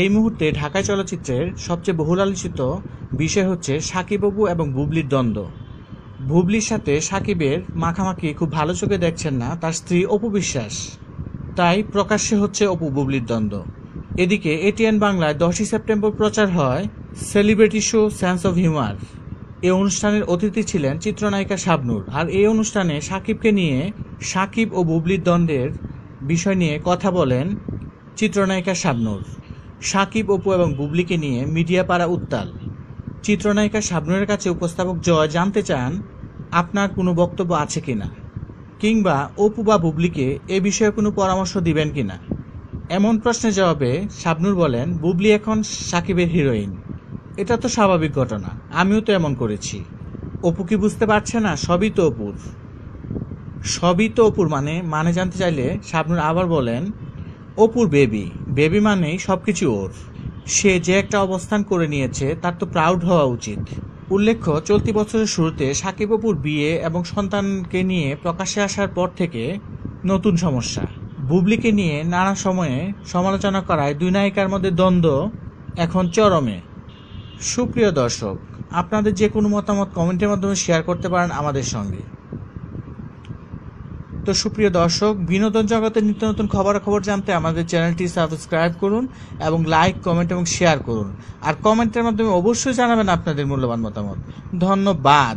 এই মুহূর্তে ঢাকায় চলচ্চিত্রের সবচেয়ে বহুল আলোচিত বিষয় হচ্ছে সাকিববু এবং বুবলির দ্বন্দ্ব বুবলির সাথে সাকিবের মাখামাখি খুব ভালো চোখে দেখছেন না তার স্ত্রী অপু বিশ্বাস তাই প্রকাশ্যে হচ্ছে অপু বুবলির দ্বন্দ্ব এদিকে এটিএন বাংলায় দশই সেপ্টেম্বর প্রচার হয় celebrity show sense of humour এই অনুষ্ঠানের অতিথি ছিলেন চিত্রনায়িকা শাবনুর আর এই অনুষ্ঠানে সাকিবকে নিয়ে সাকিব ও বুবলির দ্বন্দ্বের বিষয় নিয়ে কথা বলেন চিত্রনায়িকা শাবনুর সাকিব অপু এবং বুবলিকে নিয়ে মিডিয়া পাড়া উত্তাল চিত্রনায়িকা শাবনুরের কাছে উপস্থাপক জয় জানতে চান আপনার কোনো বক্তব্য আছে কি না কিংবা অপু বা বুবলিকে এ বিষয়ে কোনো পরামর্শ দিবেন কি না এমন প্রশ্নের জবাবে শাবনুর বলেন বুবলি এখন সাকিবের হিরোইন এটা তো স্বাভাবিক ঘটনা আমিও তো এমন করেছি অপু কি বুঝতে পারছে না সবই তো অপুর সবই তো অপুর মানে মানে জানতে চাইলে শাবনুর আবার বলেন অপুর বেবি বেবি মানেই সব কিছু ওর সে যে একটা অবস্থান করে নিয়েছে তার তো প্রাউড হওয়া উচিত উল্লেখ্য চলতি বছরের শুরুতে সাকিব অপুর বিয়ে এবং সন্তানকে নিয়ে প্রকাশ্যে আসার পর থেকে নতুন সমস্যা বুবলিকে নিয়ে নানা সময়ে সমালোচনা করায় দুই নায়িকার মধ্যে দ্বন্দ্ব এখন চরমে সুপ্রিয় দর্শক আপনাদের যে কোনো মতামত কমেন্টের মাধ্যমে শেয়ার করতে পারেন আমাদের সঙ্গে তো সুপ্রিয় দর্শক বিনোদন জগতের নিত্য নতুন খবরাখবর জানতে আমাদের চ্যানেলটি সাবস্ক্রাইব করুন এবং লাইক কমেন্ট এবং শেয়ার করুন আর কমেন্টের মাধ্যমে অবশ্যই জানাবেন আপনাদের মূল্যবান মতামত ধন্যবাদ